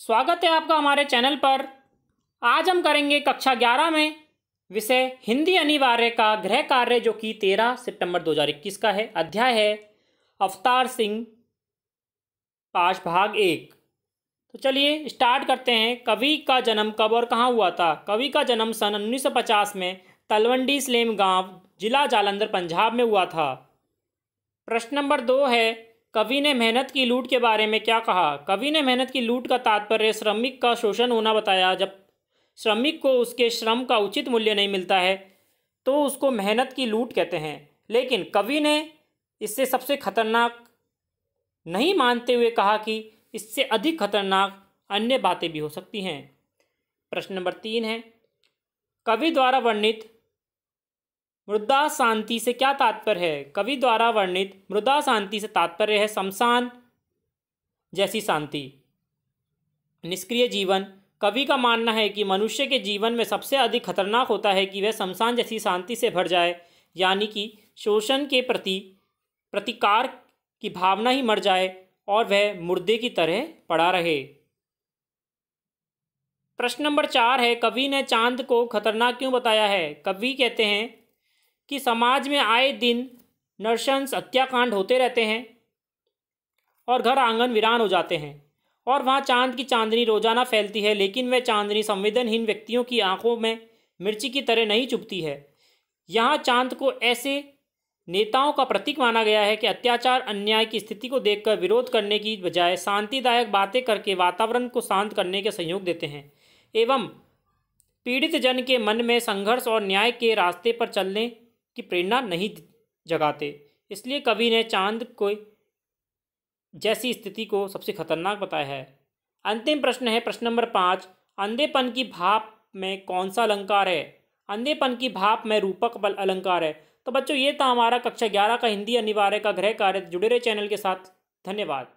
स्वागत है आपका हमारे चैनल पर आज हम करेंगे कक्षा ग्यारह में विषय हिंदी अनिवार्य का गृह कार्य जो कि तेरह सितंबर 2021 का है अध्याय है अवतार सिंह पाश भाग एक तो चलिए स्टार्ट करते हैं कवि का जन्म कब और कहाँ हुआ था कवि का जन्म सन 1950 में तलवंडी स्लेम गांव जिला जालंधर पंजाब में हुआ था प्रश्न नंबर दो है कवि ने मेहनत की लूट के बारे में क्या कहा कवि ने मेहनत की लूट का तात्पर्य श्रमिक का शोषण होना बताया जब श्रमिक को उसके श्रम का उचित मूल्य नहीं मिलता है तो उसको मेहनत की लूट कहते हैं लेकिन कवि ने इससे सबसे खतरनाक नहीं मानते हुए कहा कि इससे अधिक खतरनाक अन्य बातें भी हो सकती हैं प्रश्न नंबर तीन है कवि द्वारा वर्णित मृदा शांति से क्या तात्पर्य है कवि द्वारा वर्णित मृदा शांति से तात्पर्य है शमशान जैसी शांति निष्क्रिय जीवन कवि का मानना है कि मनुष्य के जीवन में सबसे अधिक खतरनाक होता है कि वह शमशान जैसी शांति से भर जाए यानी कि शोषण के प्रति प्रतिकार की भावना ही मर जाए और वह मुर्दे की तरह पड़ा रहे प्रश्न नंबर चार है कवि ने चांद को खतरनाक क्यों बताया है कवि कहते हैं कि समाज में आए दिन नरशंस हत्याकांड होते रहते हैं और घर आंगन वीरान हो जाते हैं और वहाँ चांद की चांदनी रोजाना फैलती है लेकिन वह चांदनी संवेदनहीन व्यक्तियों की आंखों में मिर्ची की तरह नहीं चुभती है यहाँ चांद को ऐसे नेताओं का प्रतीक माना गया है कि अत्याचार अन्याय की स्थिति को देखकर विरोध करने की बजाय शांतिदायक बातें करके वातावरण को शांत करने के सहयोग देते हैं एवं पीड़ित जन के मन में संघर्ष और न्याय के रास्ते पर चलने की प्रेरणा नहीं जगाते इसलिए कवि ने चांद को जैसी स्थिति को सबसे खतरनाक बताया है अंतिम प्रश्न है प्रश्न नंबर पाँच अंधेपन की भाप में कौन सा अलंकार है अंधेपन की भाप में रूपक बल अलंकार है तो बच्चों ये था हमारा कक्षा ग्यारह का हिंदी अनिवार्य का गृह कार्य जुड़े रहे चैनल के साथ धन्यवाद